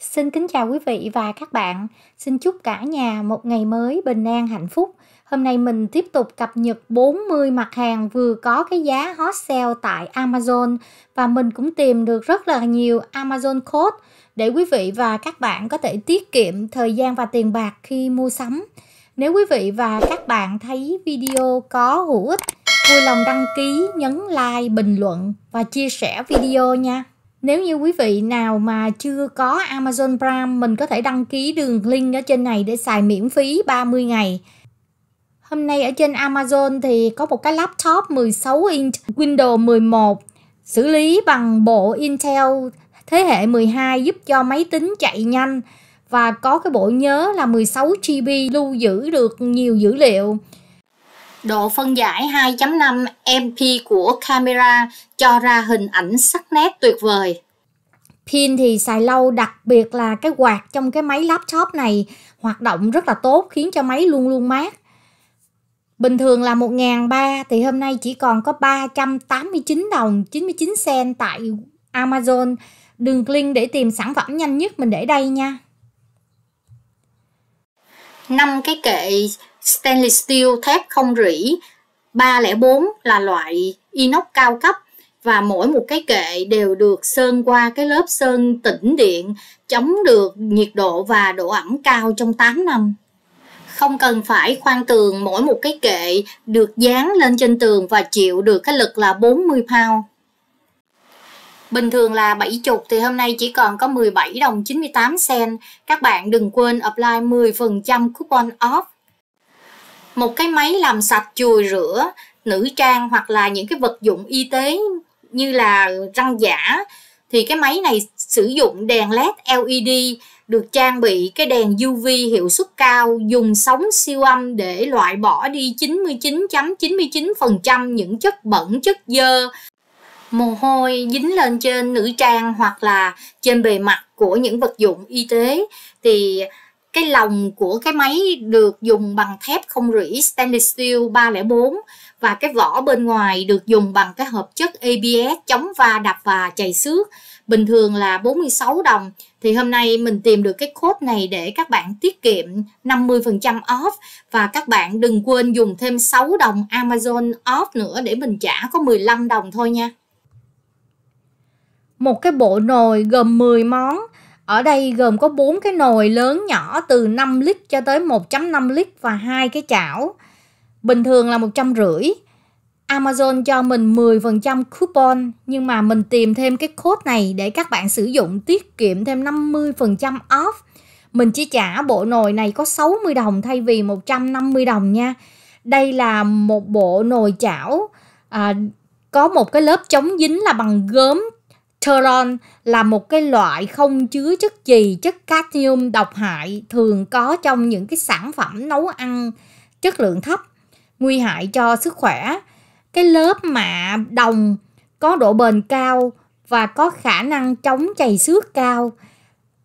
Xin kính chào quý vị và các bạn. Xin chúc cả nhà một ngày mới bình an hạnh phúc. Hôm nay mình tiếp tục cập nhật 40 mặt hàng vừa có cái giá hot sale tại Amazon và mình cũng tìm được rất là nhiều Amazon code để quý vị và các bạn có thể tiết kiệm thời gian và tiền bạc khi mua sắm. Nếu quý vị và các bạn thấy video có hữu ích, vui lòng đăng ký, nhấn like, bình luận và chia sẻ video nha. Nếu như quý vị nào mà chưa có Amazon Prime, mình có thể đăng ký đường link ở trên này để xài miễn phí 30 ngày. Hôm nay ở trên Amazon thì có một cái laptop 16 inch Windows 11 xử lý bằng bộ Intel thế hệ 12 giúp cho máy tính chạy nhanh và có cái bộ nhớ là 16 GB lưu giữ được nhiều dữ liệu. Độ phân giải 2.5 MP của camera cho ra hình ảnh sắc nét tuyệt vời. Pin thì xài lâu, đặc biệt là cái quạt trong cái máy laptop này hoạt động rất là tốt khiến cho máy luôn luôn mát. Bình thường là 1.300 thì hôm nay chỉ còn có 389 đồng 99 cent tại Amazon. Đường link để tìm sản phẩm nhanh nhất mình để đây nha. 5 cái kệ stainless steel thép không rỉ 304 là loại inox cao cấp và mỗi một cái kệ đều được sơn qua cái lớp sơn tĩnh điện chống được nhiệt độ và độ ẩm cao trong 8 năm. Không cần phải khoan tường, mỗi một cái kệ được dán lên trên tường và chịu được cái lực là 40 pound. Bình thường là 70 thì hôm nay chỉ còn có 17 đồng 98 sen. Các bạn đừng quên apply 10% coupon off một cái máy làm sạch chùi rửa nữ trang hoặc là những cái vật dụng y tế như là răng giả thì cái máy này sử dụng đèn led LED được trang bị cái đèn UV hiệu suất cao dùng sóng siêu âm để loại bỏ đi 99.99% những chất bẩn, chất dơ, mồ hôi dính lên trên nữ trang hoặc là trên bề mặt của những vật dụng y tế thì cái lòng của cái máy được dùng bằng thép không rỉ stainless steel 304 và cái vỏ bên ngoài được dùng bằng cái hợp chất ABS chống va đập và chày xước bình thường là 46 đồng thì hôm nay mình tìm được cái code này để các bạn tiết kiệm 50% off và các bạn đừng quên dùng thêm 6 đồng Amazon off nữa để mình trả có 15 đồng thôi nha. Một cái bộ nồi gồm 10 món ở đây gồm có bốn cái nồi lớn nhỏ từ 5 lít cho tới 1.5 lít và hai cái chảo. Bình thường là 150. Amazon cho mình 10% coupon nhưng mà mình tìm thêm cái code này để các bạn sử dụng tiết kiệm thêm 50% off. Mình chỉ trả bộ nồi này có 60 đồng thay vì 150 đồng nha. Đây là một bộ nồi chảo à, có một cái lớp chống dính là bằng gốm Teron là một cái loại không chứa chất gì chất cadmium độc hại thường có trong những cái sản phẩm nấu ăn chất lượng thấp, nguy hại cho sức khỏe. Cái lớp mạ đồng có độ bền cao và có khả năng chống chày xước cao.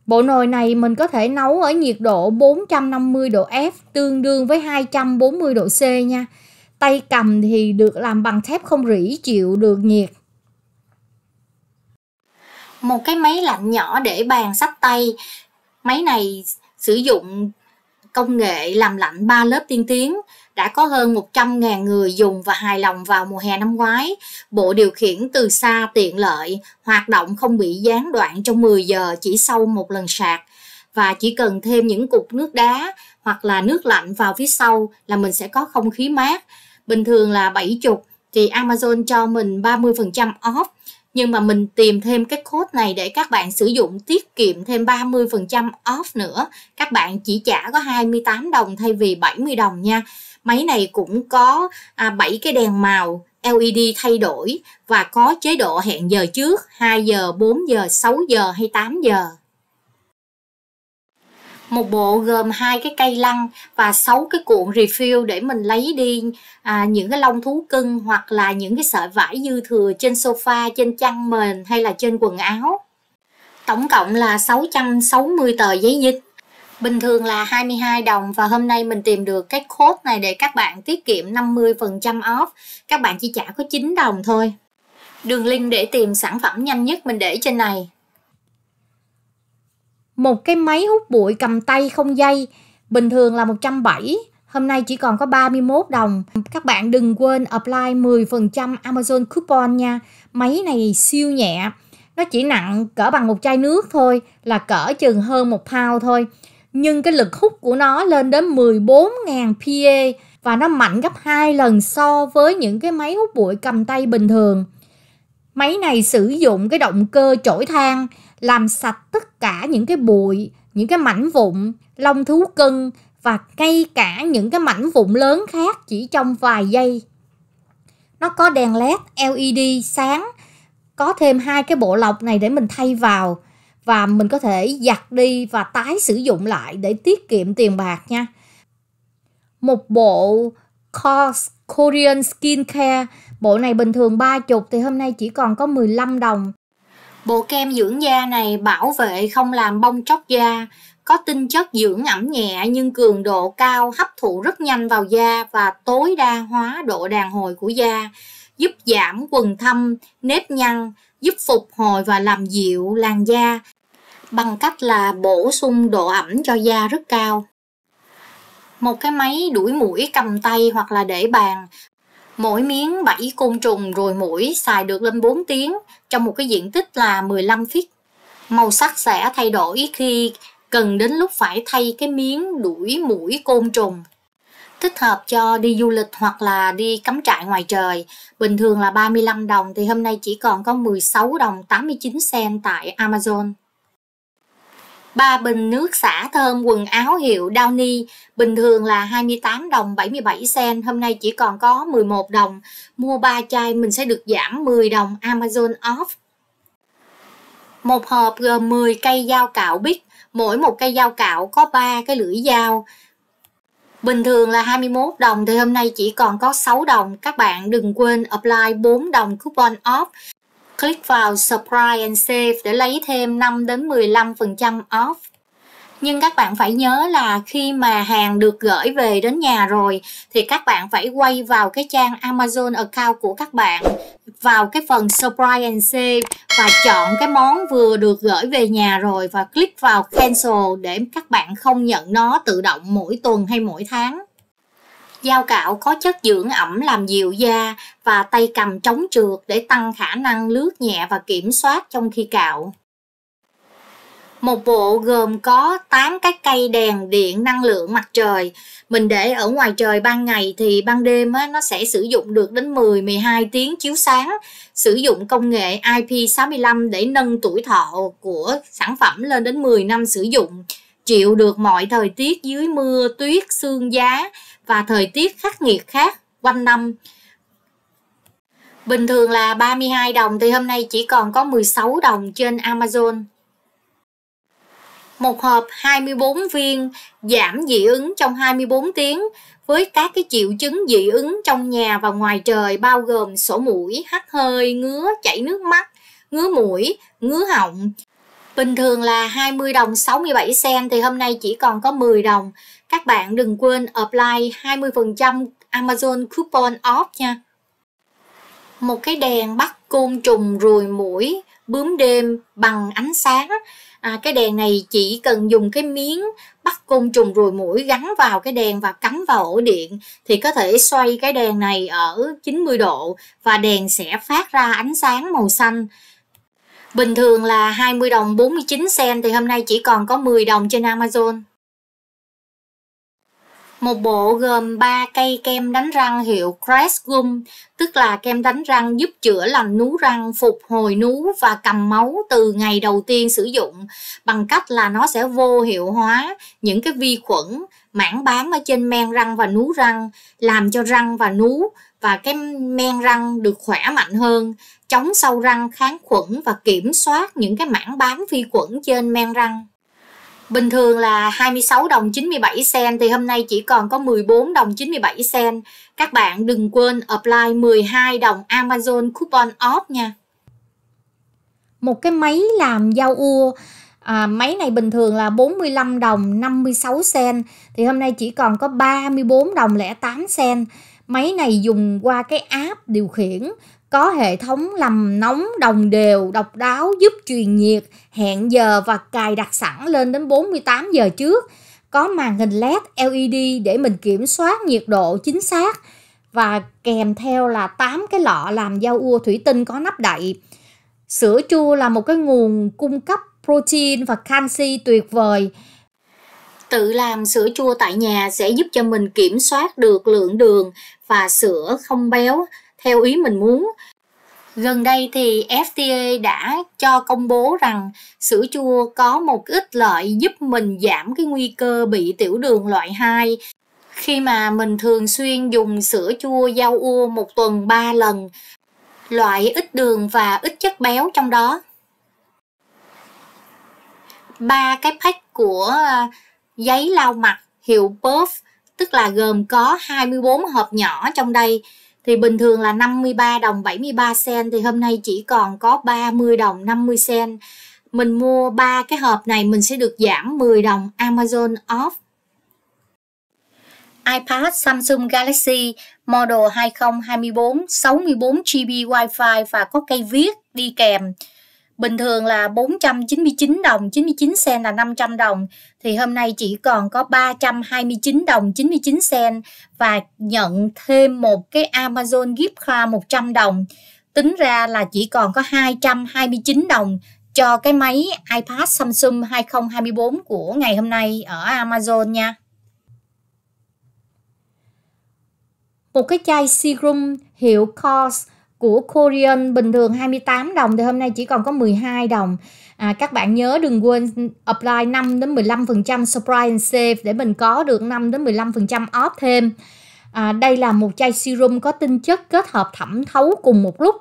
Bộ nồi này mình có thể nấu ở nhiệt độ 450 độ F tương đương với 240 độ C nha. Tay cầm thì được làm bằng thép không rỉ chịu được nhiệt một cái máy lạnh nhỏ để bàn sách tay máy này sử dụng công nghệ làm lạnh 3 lớp tiên tiến đã có hơn 100.000 người dùng và hài lòng vào mùa hè năm ngoái. Bộ điều khiển từ xa tiện lợi, hoạt động không bị gián đoạn trong 10 giờ chỉ sau một lần sạc và chỉ cần thêm những cục nước đá hoặc là nước lạnh vào phía sau là mình sẽ có không khí mát. Bình thường là 7 chục thì Amazon cho mình 30% off nhưng mà mình tìm thêm cái code này để các bạn sử dụng tiết kiệm thêm 30% off nữa các bạn chỉ trả có 28 đồng thay vì 70 đồng nha máy này cũng có à, 7 cái đèn màu LED thay đổi và có chế độ hẹn giờ trước 2 giờ, 4 giờ, 6 giờ hay 8 giờ một bộ gồm hai cái cây lăn và sáu cái cuộn refill để mình lấy đi à, những cái lông thú cưng hoặc là những cái sợi vải dư thừa trên sofa, trên chăn mền hay là trên quần áo. Tổng cộng là 660 tờ giấy dính. Bình thường là 22 đồng và hôm nay mình tìm được cái code này để các bạn tiết kiệm 50% off. Các bạn chỉ trả có 9 đồng thôi. Đường link để tìm sản phẩm nhanh nhất mình để trên này. Một cái máy hút bụi cầm tay không dây bình thường là 170, hôm nay chỉ còn có 31 đồng. Các bạn đừng quên apply 10% Amazon coupon nha. Máy này siêu nhẹ, nó chỉ nặng cỡ bằng một chai nước thôi, là cỡ chừng hơn một pound thôi. Nhưng cái lực hút của nó lên đến 14.000 PA và nó mạnh gấp 2 lần so với những cái máy hút bụi cầm tay bình thường. Máy này sử dụng cái động cơ chổi than làm sạch tất cả những cái bụi, những cái mảnh vụn, lông thú cưng và ngay cả những cái mảnh vụn lớn khác chỉ trong vài giây. Nó có đèn LED LED sáng, có thêm hai cái bộ lọc này để mình thay vào và mình có thể giặt đi và tái sử dụng lại để tiết kiệm tiền bạc nha. Một bộ Kors Korean Skincare, bộ này bình thường 30 thì hôm nay chỉ còn có 15 đồng Bộ kem dưỡng da này bảo vệ không làm bong tróc da, có tinh chất dưỡng ẩm nhẹ nhưng cường độ cao hấp thụ rất nhanh vào da và tối đa hóa độ đàn hồi của da, giúp giảm quần thâm, nếp nhăn, giúp phục hồi và làm dịu làn da bằng cách là bổ sung độ ẩm cho da rất cao. Một cái máy đuổi mũi cầm tay hoặc là để bàn Mỗi miếng 7 côn trùng rồi mũi xài được lên 4 tiếng trong một cái diện tích là 15 feet. Màu sắc sẽ thay đổi khi cần đến lúc phải thay cái miếng đuổi mũi côn trùng. Thích hợp cho đi du lịch hoặc là đi cắm trại ngoài trời. Bình thường là 35 đồng thì hôm nay chỉ còn có 16 đồng 89 cent tại Amazon. 3 bình nước xả thơm quần áo hiệu Downy bình thường là 28 đồng 77 sen, hôm nay chỉ còn có 11 đồng. Mua 3 chai mình sẽ được giảm 10 đồng Amazon off. Một hộp gồm 10 cây dao cạo bít, mỗi một cây dao cạo có 3 cái lưỡi dao. Bình thường là 21 đồng thì hôm nay chỉ còn có 6 đồng. Các bạn đừng quên apply 4 đồng coupon off click vào Surprise and Save để lấy thêm 5 đến 15% off. Nhưng các bạn phải nhớ là khi mà hàng được gửi về đến nhà rồi thì các bạn phải quay vào cái trang Amazon account của các bạn vào cái phần Surprise and Save và chọn cái món vừa được gửi về nhà rồi và click vào Cancel để các bạn không nhận nó tự động mỗi tuần hay mỗi tháng. Dao cạo có chất dưỡng ẩm làm dịu da và tay cầm chống trượt để tăng khả năng lướt nhẹ và kiểm soát trong khi cạo. Một bộ gồm có 8 cái cây đèn điện năng lượng mặt trời. Mình để ở ngoài trời ban ngày thì ban đêm á, nó sẽ sử dụng được đến 10-12 tiếng chiếu sáng. Sử dụng công nghệ IP65 để nâng tuổi thọ của sản phẩm lên đến 10 năm sử dụng. Chịu được mọi thời tiết dưới mưa, tuyết, sương giá và thời tiết khắc nghiệt khác quanh năm. Bình thường là 32 đồng thì hôm nay chỉ còn có 16 đồng trên Amazon. Một hộp 24 viên giảm dị ứng trong 24 tiếng với các cái triệu chứng dị ứng trong nhà và ngoài trời bao gồm sổ mũi, hắt hơi, ngứa, chảy nước mắt, ngứa mũi, ngứa họng. Bình thường là 20 đồng 67 sen thì hôm nay chỉ còn có 10 đồng các bạn đừng quên apply 20% Amazon coupon off nha. Một cái đèn bắt côn trùng ruồi mũi bướm đêm bằng ánh sáng à, cái đèn này chỉ cần dùng cái miếng bắt côn trùng ruồi mũi gắn vào cái đèn và cắm vào ổ điện thì có thể xoay cái đèn này ở 90 độ và đèn sẽ phát ra ánh sáng màu xanh bình thường là 20 đồng 49 cent thì hôm nay chỉ còn có 10 đồng trên Amazon một bộ gồm 3 cây kem đánh răng hiệu Crest Gum, tức là kem đánh răng giúp chữa lành nú răng, phục hồi nú và cầm máu từ ngày đầu tiên sử dụng bằng cách là nó sẽ vô hiệu hóa những cái vi khuẩn mảng bám ở trên men răng và nú răng, làm cho răng và nú và cái men răng được khỏe mạnh hơn, chống sâu răng, kháng khuẩn và kiểm soát những cái mảng bám vi khuẩn trên men răng. Bình thường là 26 đồng 97 sen thì hôm nay chỉ còn có 14 đồng 97 sen. Các bạn đừng quên apply 12 đồng Amazon coupon off nha. Một cái máy làm dao ua À, máy này bình thường là 45 đồng 56 sen thì hôm nay chỉ còn có 34 đồng lẻ 8 sen. Máy này dùng qua cái app điều khiển có hệ thống làm nóng đồng đều, độc đáo, giúp truyền nhiệt, hẹn giờ và cài đặt sẵn lên đến 48 giờ trước. Có màn hình LED LED để mình kiểm soát nhiệt độ chính xác và kèm theo là 8 cái lọ làm dao ua thủy tinh có nắp đậy. Sữa chua là một cái nguồn cung cấp protein và canxi tuyệt vời. Tự làm sữa chua tại nhà sẽ giúp cho mình kiểm soát được lượng đường và sữa không béo, theo ý mình muốn Gần đây thì FDA đã cho công bố rằng sữa chua có một ít lợi giúp mình giảm cái nguy cơ bị tiểu đường loại 2 khi mà mình thường xuyên dùng sữa chua rau ua một tuần 3 lần, loại ít đường và ít chất béo trong đó. Ba cái pack của à, giấy lau mặt hiệu Puff, tức là gồm có 24 hộp nhỏ trong đây thì bình thường là 53 đồng 73 sen thì hôm nay chỉ còn có 30 đồng 50 sen mình mua ba cái hộp này mình sẽ được giảm 10 đồng Amazon off iPad Samsung Galaxy model 2024 64GB Wi-Fi và có cây viết đi kèm Bình thường là 499 đồng 99 sen là 500 đồng thì hôm nay chỉ còn có 329 đồng 99 sen và nhận thêm một cái Amazon gift card 100 đồng. Tính ra là chỉ còn có 229 đồng cho cái máy iPad Samsung 2024 của ngày hôm nay ở Amazon nha. Một cái chai serum hiệu cos của Korean bình thường 28 đồng thì hôm nay chỉ còn có 12 đồng. À, các bạn nhớ đừng quên apply 5 đến 15% surprise and save để mình có được 5 đến 15% off thêm. À, đây là một chai serum có tinh chất kết hợp thẩm thấu cùng một lúc,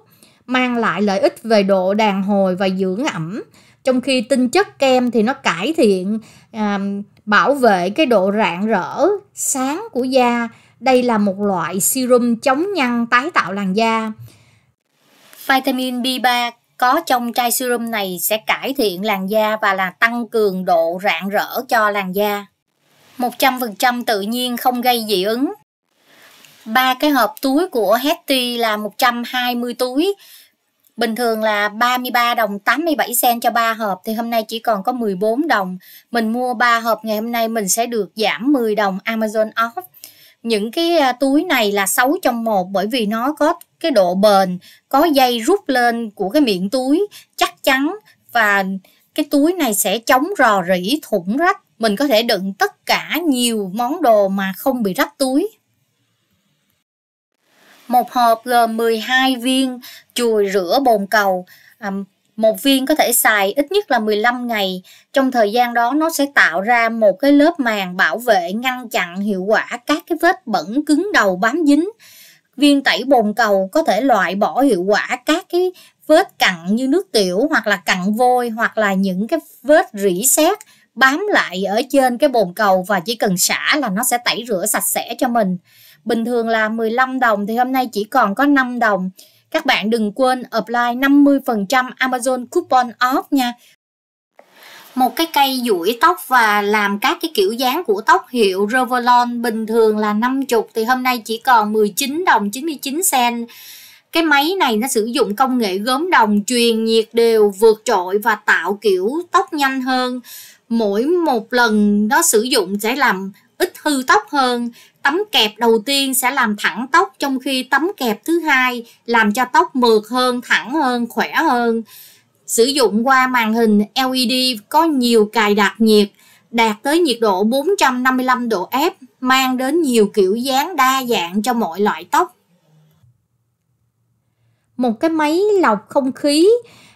mang lại lợi ích về độ đàn hồi và dưỡng ẩm. Trong khi tinh chất kem thì nó cải thiện à, bảo vệ cái độ rạng rỡ, sáng của da. Đây là một loại serum chống nhăn tái tạo làn da. Vitamin B3 có trong chai serum này sẽ cải thiện làn da và là tăng cường độ rạng rỡ cho làn da. 100% tự nhiên không gây dị ứng. Ba cái hộp túi của Hetty là 120 túi. Bình thường là 33 đồng 87 sen cho 3 hộp thì hôm nay chỉ còn có 14 đồng. Mình mua 3 hộp ngày hôm nay mình sẽ được giảm 10 đồng Amazon off. Những cái à, túi này là 6 trong 1 bởi vì nó có cái độ bền có dây rút lên của cái miệng túi chắc chắn và cái túi này sẽ chống rò rỉ thủng rách mình có thể đựng tất cả nhiều món đồ mà không bị rách túi một hộp gồm 12 viên chùi rửa bồn cầu à, một viên có thể xài ít nhất là 15 ngày trong thời gian đó nó sẽ tạo ra một cái lớp màng bảo vệ ngăn chặn hiệu quả các cái vết bẩn cứng đầu bám dính viên tẩy bồn cầu có thể loại bỏ hiệu quả các cái vết cặn như nước tiểu hoặc là cặn vôi hoặc là những cái vết rỉ sét bám lại ở trên cái bồn cầu và chỉ cần xả là nó sẽ tẩy rửa sạch sẽ cho mình. Bình thường là 15 đồng thì hôm nay chỉ còn có 5 đồng. Các bạn đừng quên apply 50% Amazon coupon off nha một cái cây duỗi tóc và làm các cái kiểu dáng của tóc hiệu Revlon bình thường là 50 thì hôm nay chỉ còn 19 đồng 99 sen cái máy này nó sử dụng công nghệ gốm đồng truyền nhiệt đều vượt trội và tạo kiểu tóc nhanh hơn mỗi một lần nó sử dụng sẽ làm ít hư tóc hơn tấm kẹp đầu tiên sẽ làm thẳng tóc trong khi tấm kẹp thứ hai làm cho tóc mượt hơn thẳng hơn khỏe hơn sử dụng qua màn hình LED có nhiều cài đặt nhiệt đạt tới nhiệt độ 455 độ F, mang đến nhiều kiểu dáng đa dạng cho mọi loại tóc. Một cái máy lọc không khí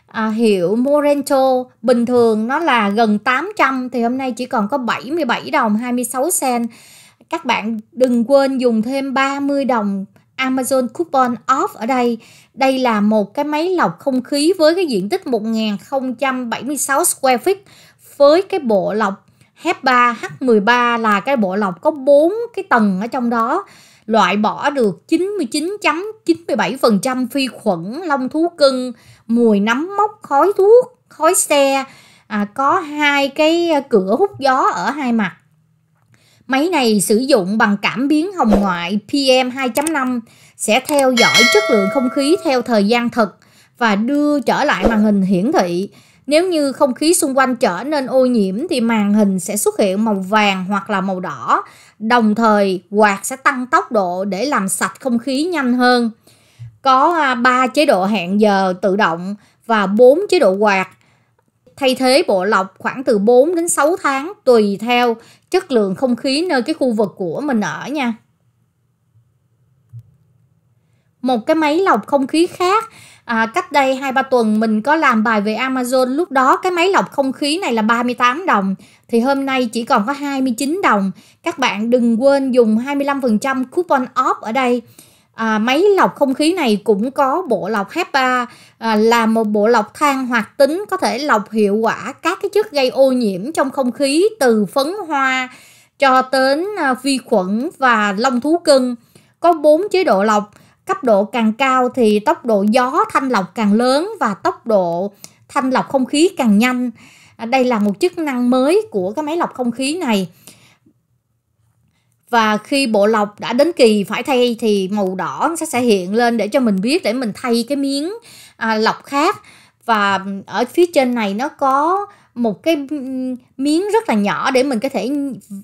à, hiệu Morento bình thường nó là gần 800 thì hôm nay chỉ còn có 77 đồng 26 sen. Các bạn đừng quên dùng thêm 30 đồng Amazon Coupon Off ở đây. Đây là một cái máy lọc không khí với cái diện tích 1076 square feet với cái bộ lọc HEPA H13 là cái bộ lọc có 4 cái tầng ở trong đó loại bỏ được 99.97% phi khuẩn lông thú cưng, mùi nấm mốc, khói thuốc, khói xe, à, có hai cái cửa hút gió ở hai mặt Máy này sử dụng bằng cảm biến hồng ngoại PM 2.5 sẽ theo dõi chất lượng không khí theo thời gian thực và đưa trở lại màn hình hiển thị. Nếu như không khí xung quanh trở nên ô nhiễm thì màn hình sẽ xuất hiện màu vàng hoặc là màu đỏ. Đồng thời, quạt sẽ tăng tốc độ để làm sạch không khí nhanh hơn. Có 3 à, chế độ hẹn giờ tự động và 4 chế độ quạt thay thế bộ lọc khoảng từ 4 đến 6 tháng tùy theo chất lượng không khí nơi cái khu vực của mình ở nha một cái máy lọc không khí khác à, cách đây hai ba tuần mình có làm bài về Amazon lúc đó cái máy lọc không khí này là 38 đồng thì hôm nay chỉ còn có 29 đồng các bạn đừng quên dùng 25% coupon off ở đây à, máy lọc không khí này cũng có bộ lọc HEPA à, là một bộ lọc than hoạt tính có thể lọc hiệu quả các cái chất gây ô nhiễm trong không khí từ phấn hoa cho đến à, vi khuẩn và lông thú cưng. Có bốn chế độ lọc, cấp độ càng cao thì tốc độ gió thanh lọc càng lớn và tốc độ thanh lọc không khí càng nhanh. À, đây là một chức năng mới của cái máy lọc không khí này và khi bộ lọc đã đến kỳ phải thay thì màu đỏ sẽ sẽ hiện lên để cho mình biết để mình thay cái miếng à, lọc khác và ở phía trên này nó có một cái miếng rất là nhỏ để mình có thể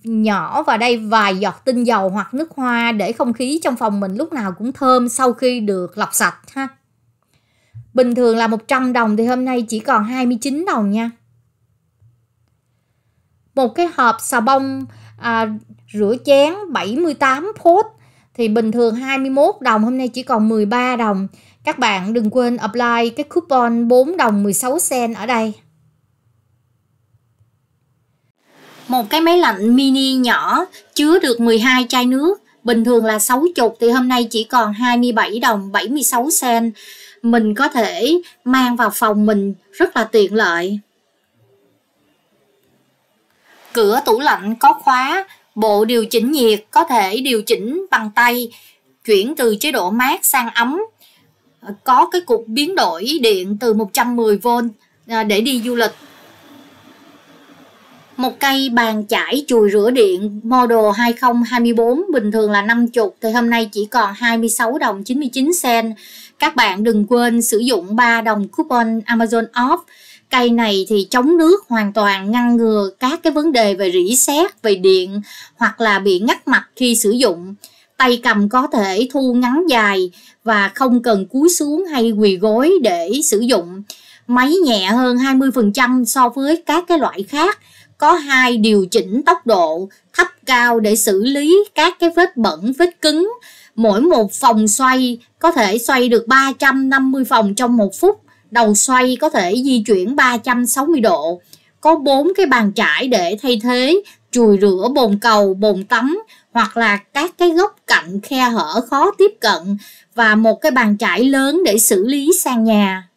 nhỏ vào đây vài giọt tinh dầu hoặc nước hoa để không khí trong phòng mình lúc nào cũng thơm sau khi được lọc sạch ha. Bình thường là 100 đồng thì hôm nay chỉ còn 29 đồng nha. Một cái hộp xà bông à, rửa chén 78 phút thì bình thường 21 đồng hôm nay chỉ còn 13 đồng. Các bạn đừng quên apply cái coupon 4 đồng 16 sen ở đây. Một cái máy lạnh mini nhỏ chứa được 12 chai nước, bình thường là 60 thì hôm nay chỉ còn 27 đồng 76 sen. Mình có thể mang vào phòng mình rất là tiện lợi cửa tủ lạnh có khóa, bộ điều chỉnh nhiệt có thể điều chỉnh bằng tay, chuyển từ chế độ mát sang ấm, có cái cục biến đổi điện từ 110V à, để đi du lịch. Một cây bàn chải chùi rửa điện model 2024 bình thường là 50 thì hôm nay chỉ còn 26 đồng 99 sen. Các bạn đừng quên sử dụng 3 đồng coupon Amazon Off cây này thì chống nước hoàn toàn ngăn ngừa các cái vấn đề về rỉ sét về điện hoặc là bị ngắt mạch khi sử dụng tay cầm có thể thu ngắn dài và không cần cúi xuống hay quỳ gối để sử dụng máy nhẹ hơn 20% so với các cái loại khác có hai điều chỉnh tốc độ thấp cao để xử lý các cái vết bẩn vết cứng mỗi một phòng xoay có thể xoay được 350 phòng trong một phút đầu xoay có thể di chuyển 360 độ, có bốn cái bàn trải để thay thế, chùi rửa bồn cầu, bồn tắm hoặc là các cái góc cạnh khe hở khó tiếp cận và một cái bàn trải lớn để xử lý sàn nhà.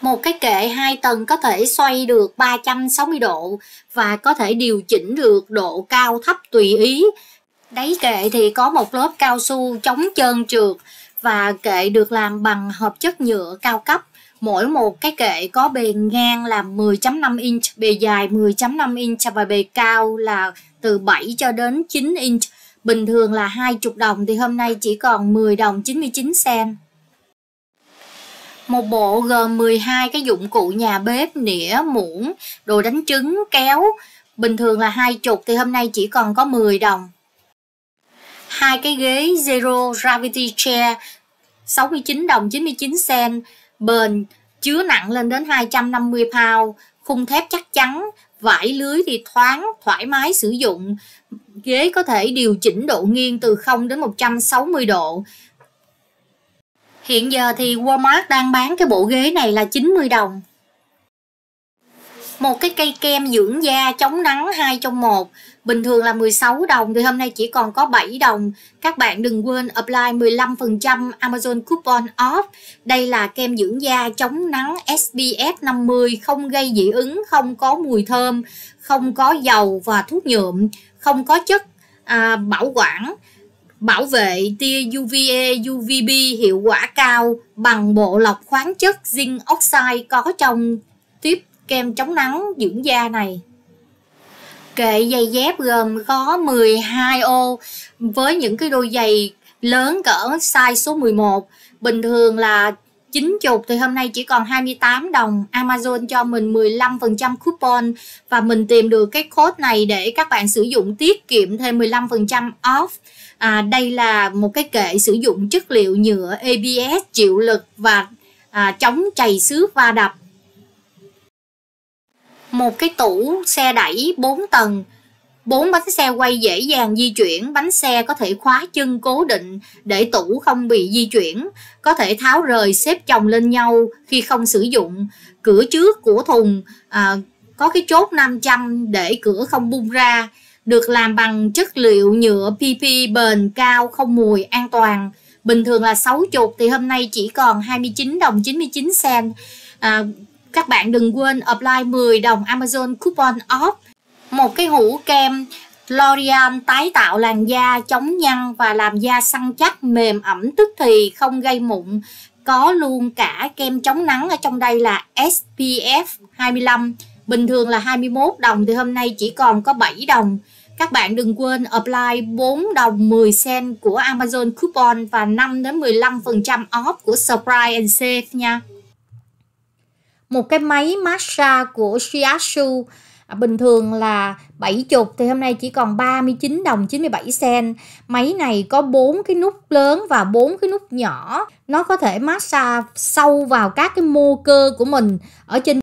Một cái kệ 2 tầng có thể xoay được 360 độ và có thể điều chỉnh được độ cao thấp tùy ý. Đáy kệ thì có một lớp cao su chống trơn trượt và kệ được làm bằng hợp chất nhựa cao cấp. Mỗi một cái kệ có bề ngang là 10.5 inch, bề dài 10.5 inch và bề cao là từ 7 cho đến 9 inch. Bình thường là 20 đồng thì hôm nay chỉ còn 10 đồng 99 sen. Một bộ gồm 12 cái dụng cụ nhà bếp, nĩa, muỗng, đồ đánh trứng, kéo. Bình thường là 20 thì hôm nay chỉ còn có 10 đồng hai cái ghế Zero Gravity Chair 69 đồng 99 sen bền chứa nặng lên đến 250 pound khung thép chắc chắn vải lưới thì thoáng thoải mái sử dụng ghế có thể điều chỉnh độ nghiêng từ 0 đến 160 độ hiện giờ thì Walmart đang bán cái bộ ghế này là 90 đồng một cái cây kem dưỡng da chống nắng 2 trong 1 bình thường là 16 đồng thì hôm nay chỉ còn có 7 đồng các bạn đừng quên apply 15% Amazon coupon off đây là kem dưỡng da chống nắng SPF 50 không gây dị ứng không có mùi thơm không có dầu và thuốc nhuộm không có chất à, bảo quản bảo vệ tia UVA, UVB hiệu quả cao bằng bộ lọc khoáng chất zinc oxide có trong kem chống nắng dưỡng da này kệ giày dép gồm có 12 ô với những cái đôi giày lớn cỡ size số 11 bình thường là 90 thì hôm nay chỉ còn 28 đồng Amazon cho mình 15% coupon và mình tìm được cái code này để các bạn sử dụng tiết kiệm thêm 15% off à, đây là một cái kệ sử dụng chất liệu nhựa ABS chịu lực và à, chống chày xước va đập một cái tủ xe đẩy 4 tầng bốn bánh xe quay dễ dàng di chuyển bánh xe có thể khóa chân cố định để tủ không bị di chuyển có thể tháo rời xếp chồng lên nhau khi không sử dụng cửa trước của thùng à, có cái chốt 500 để cửa không bung ra được làm bằng chất liệu nhựa PP bền cao không mùi an toàn bình thường là 6 chục thì hôm nay chỉ còn 29 đồng 99 sen à, các bạn đừng quên apply 10 đồng Amazon coupon off, một cái hũ kem L'Oreal tái tạo làn da chống nhăn và làm da săn chắc mềm ẩm tức thì không gây mụn. Có luôn cả kem chống nắng ở trong đây là SPF 25, bình thường là 21 đồng thì hôm nay chỉ còn có 7 đồng. Các bạn đừng quên apply 4 đồng 10 cent của Amazon coupon và 5 đến 15% off của Surprise and Save nha một cái máy massage của Shiatsu à, bình thường là 70 thì hôm nay chỉ còn 39 đồng 97 sen. Máy này có bốn cái nút lớn và bốn cái nút nhỏ. Nó có thể massage sâu vào các cái mô cơ của mình ở trên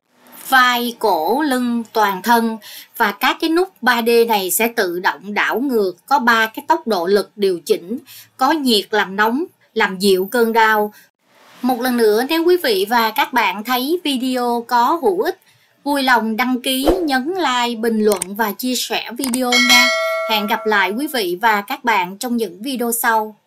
vai, cổ, lưng, toàn thân và các cái nút 3D này sẽ tự động đảo ngược có ba cái tốc độ lực điều chỉnh, có nhiệt làm nóng, làm dịu cơn đau, một lần nữa nếu quý vị và các bạn thấy video có hữu ích, vui lòng đăng ký, nhấn like, bình luận và chia sẻ video nha. Hẹn gặp lại quý vị và các bạn trong những video sau.